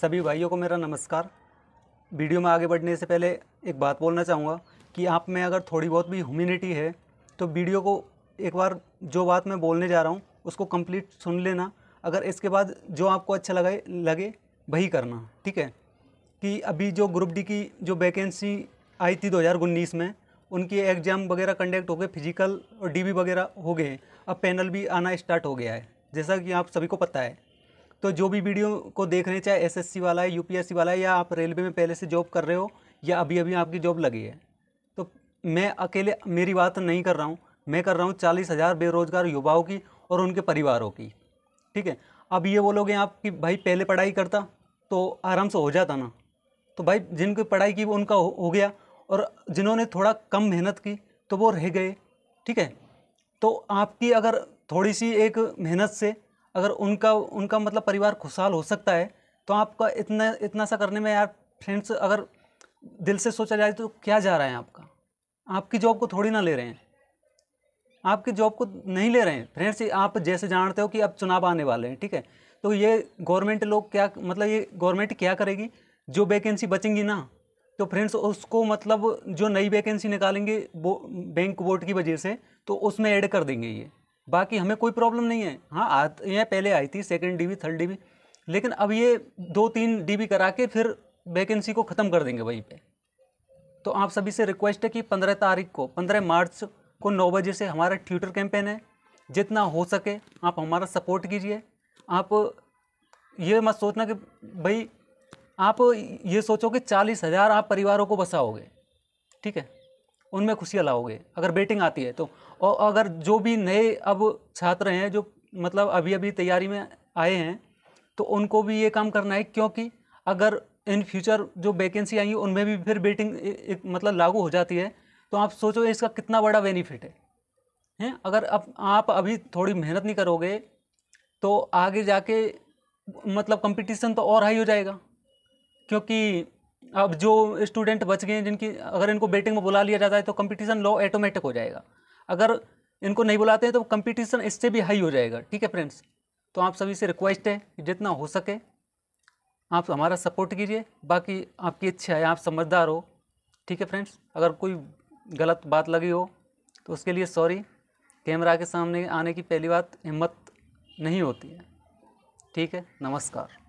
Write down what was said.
सभी भाइयों को मेरा नमस्कार वीडियो में आगे बढ़ने से पहले एक बात बोलना चाहूँगा कि आप में अगर थोड़ी बहुत भी ह्यूमिनिटी है तो वीडियो को एक बार जो बात मैं बोलने जा रहा हूँ उसको कंप्लीट सुन लेना अगर इसके बाद जो आपको अच्छा लगे लगे वही करना ठीक है कि अभी जो ग्रुप डी की जो वैकेंसी आई थी दो में उनकी एग्ज़ाम वगैरह कंडक्ट हो गए फिजिकल और डी वगैरह हो गए अब पैनल भी आना स्टार्ट हो गया है जैसा कि आप सभी को पता है तो जो भी वीडियो को देख रहे हैं चाहे एसएससी वाला है यूपीएससी वाला है या आप रेलवे में पहले से जॉब कर रहे हो या अभी अभी आपकी जॉब लगी है तो मैं अकेले मेरी बात नहीं कर रहा हूँ मैं कर रहा हूँ चालीस हज़ार बेरोज़गार युवाओं की और उनके परिवारों की ठीक है अब ये बोलोगे आप कि भाई पहले पढ़ाई करता तो आराम से हो जाता ना तो भाई जिनकी पढ़ाई की उनका हो, हो गया और जिन्होंने थोड़ा कम मेहनत की तो वो रह गए ठीक है तो आपकी अगर थोड़ी सी एक मेहनत से अगर उनका उनका मतलब परिवार खुशहाल हो सकता है तो आपका इतना इतना सा करने में यार फ्रेंड्स अगर दिल से सोचा जाए तो क्या जा रहा है आपका आपकी जॉब को थोड़ी ना ले रहे हैं आपकी जॉब को नहीं ले रहे हैं फ्रेंड्स आप जैसे जानते हो कि अब चुनाव आने वाले हैं ठीक है तो ये गवर्नमेंट लोग क्या मतलब ये गवर्नमेंट क्या करेगी जो वैकेंसी बचेंगी ना तो फ्रेंड्स उसको मतलब जो नई वैकेंसी निकालेंगे वो बैंक वोट की वजह से तो उसमें ऐड कर देंगे ये बाकी हमें कोई प्रॉब्लम नहीं है हाँ आती पहले आई थी सेकेंड डी थर्ड डी लेकिन अब ये दो तीन डी करा के फिर वैकेंसी को ख़त्म कर देंगे वहीं पर तो आप सभी से रिक्वेस्ट है कि पंद्रह तारीख को पंद्रह मार्च को नौ बजे से हमारा ट्विटर कैंपेन है जितना हो सके आप हमारा सपोर्ट कीजिए आप ये मत सोचना कि भाई आप ये सोचो कि चालीस हज़ार आप परिवारों को बसाओगे ठीक है उनमें खुशियाँ लाओगे अगर बेटिंग आती है तो और अगर जो भी नए अब छात्र हैं जो मतलब अभी अभी तैयारी में आए हैं तो उनको भी ये काम करना है क्योंकि अगर इन फ्यूचर जो वैकेंसी आएंगी उनमें भी फिर बेटिंग एक मतलब लागू हो जाती है तो आप सोचो इसका कितना बड़ा बेनिफिट है हैं अगर अब आप अभी थोड़ी मेहनत नहीं करोगे तो आगे जाके मतलब कंपटीशन तो और हाई हो जाएगा क्योंकि अब जो स्टूडेंट बच गए हैं जिनकी अगर इनको बेटिंग में बुला लिया जाता है तो कंपटीशन लो ऑटोमेटिक हो जाएगा अगर इनको नहीं बुलाते हैं तो कंपटीशन इससे भी हाई हो जाएगा ठीक है फ्रेंड्स तो आप सभी से रिक्वेस्ट है कि जितना हो सके आप हमारा सपोर्ट कीजिए बाकी आपकी इच्छा है आप समझदार हो ठीक है फ्रेंड्स अगर कोई गलत बात लगी हो तो उसके लिए सॉरी कैमरा के सामने आने की पहली बात हिम्मत नहीं होती है ठीक है नमस्कार